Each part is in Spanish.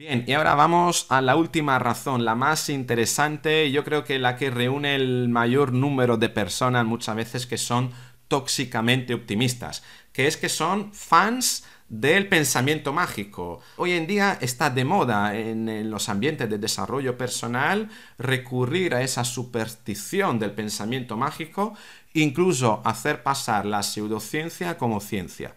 Bien, y ahora vamos a la última razón, la más interesante, yo creo que la que reúne el mayor número de personas muchas veces que son tóxicamente optimistas, que es que son fans del pensamiento mágico. Hoy en día está de moda en, en, los ambientes de desarrollo personal recurrir a esa superstición del pensamiento mágico, incluso hacer pasar la pseudociencia como ciencia.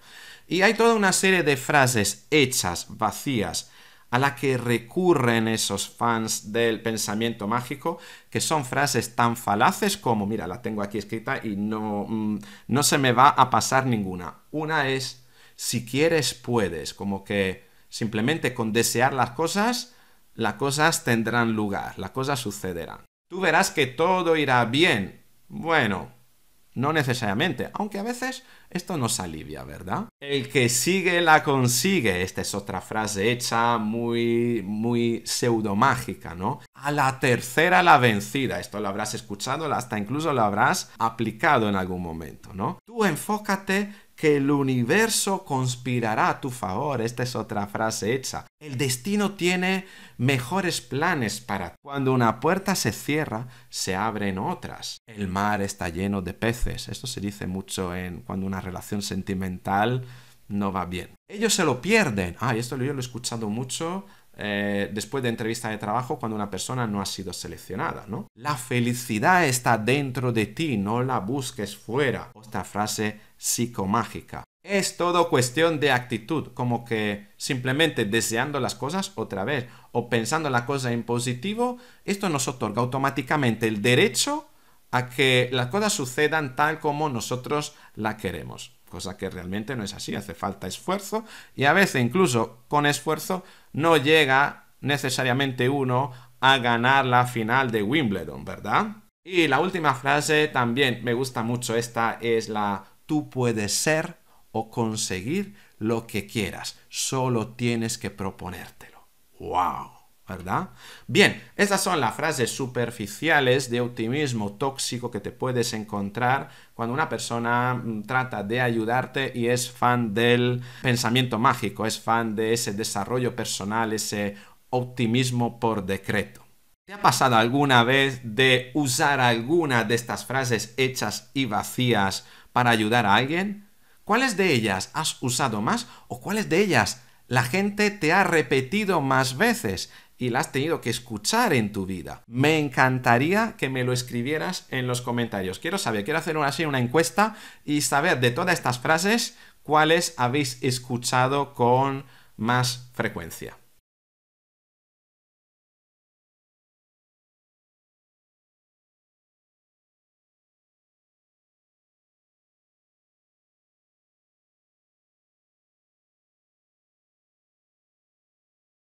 Y hay toda una serie de frases hechas, vacías, a la que recurren esos fans del pensamiento mágico, que son frases tan falaces como, mira, la tengo aquí escrita y no, mm, no se me va a pasar ninguna. Una es, si quieres, puedes, como que simplemente con desear las cosas, las cosas tendrán lugar, las cosas sucederán. Tú verás que todo irá bien. Bueno, no necesariamente, aunque a veces esto nos alivia, ¿verdad? El que sigue la consigue. Esta es otra frase hecha muy, muy pseudomágica, ¿no? A la tercera la vencida. Esto lo habrás escuchado, hasta incluso lo habrás aplicado en algún momento, ¿no? Tú enfócate que el universo conspirará a tu favor. Esta es otra frase hecha. El destino tiene mejores planes para Cuando una puerta se cierra, se abren otras. El mar está lleno de peces. Esto se dice mucho en cuando una relación sentimental no va bien. Ellos se lo pierden. Ah, esto yo lo he escuchado mucho eh, después de entrevista de trabajo cuando una persona no ha sido seleccionada, ¿no? La felicidad está dentro de ti, no la busques fuera. Esta frase psicomágica. Es todo cuestión de actitud, como que simplemente deseando las cosas otra vez o pensando la cosa en positivo, esto nos otorga automáticamente el derecho a que las cosas sucedan tal como nosotros la queremos, cosa que realmente no es así, hace falta esfuerzo y a veces incluso con esfuerzo no llega necesariamente uno a ganar la final de Wimbledon, ¿verdad? Y la última frase también me gusta mucho, esta es la tú puedes ser o conseguir lo que quieras, solo tienes que proponértelo. ¡Wow! ¿verdad? Bien, estas son las frases superficiales de optimismo tóxico que te puedes encontrar cuando una persona mm, trata de ayudarte y es fan del pensamiento mágico, es fan de ese desarrollo personal, ese optimismo por decreto. ¿Te ha pasado alguna vez de usar alguna de estas frases hechas y vacías para ayudar a alguien? ¿Cuáles de ellas has usado más o cuáles de ellas la gente te ha repetido más veces y la has tenido que escuchar en tu vida. Me encantaría que me lo escribieras en los comentarios. Quiero saber, quiero hacer una, una encuesta y saber de todas estas frases cuáles habéis escuchado con más frecuencia.